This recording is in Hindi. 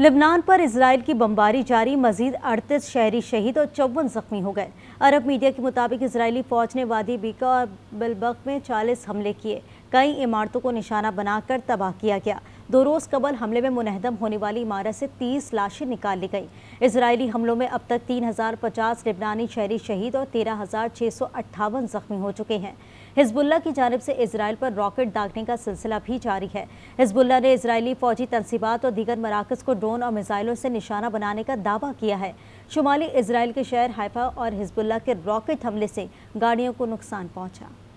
लिबनान पर इसराइल की बमबारी जारी मजीद अड़तीस शहरी शहीद और चौवन जख्मी हो गए अरब मीडिया के मुताबिक इसराइली फौज ने वादी बीका और बिलबक में चालीस हमले किए कई इमारतों को निशाना बनाकर तबाह किया गया दो रोज़ कबल हमले में मुनहदम होने वाली इमारत से तीस लाशें निकाल ली गई इसराइली हमलों में अब तक तीन हज़ार पचास लेबनानी शहरी शहीद और तेरह हज़ार छः सौ अट्ठावन ज़ख्मी हो चुके हैं हिजबुल्ला की जानब से इसराइल पर रॉकेट दागने का सिलसिला भी जारी है हिजबुल्ला ने इसराइली फौजी तनसीबात और दीगर मराकज़ को ड्रोन और मिज़ाइलों से निशाना बनाने का दावा किया है शुमाली इसराइल के शहर हाइफा और हिजबुल्ला के रॉकेट हमले से गाड़ियों को नुकसान पहुँचा